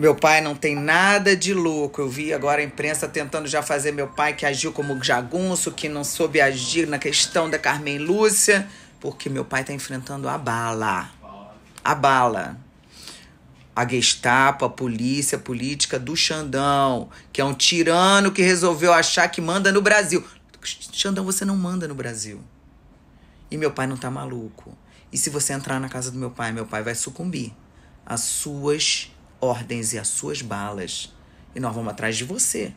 Meu pai não tem nada de louco. Eu vi agora a imprensa tentando já fazer meu pai que agiu como jagunço, que não soube agir na questão da Carmen Lúcia, porque meu pai está enfrentando a bala. A bala. A Gestapo, a polícia a política do Xandão, que é um tirano que resolveu achar que manda no Brasil. Xandão, você não manda no Brasil. E meu pai não tá maluco. E se você entrar na casa do meu pai, meu pai vai sucumbir às suas ordens e as suas balas. E nós vamos atrás de você.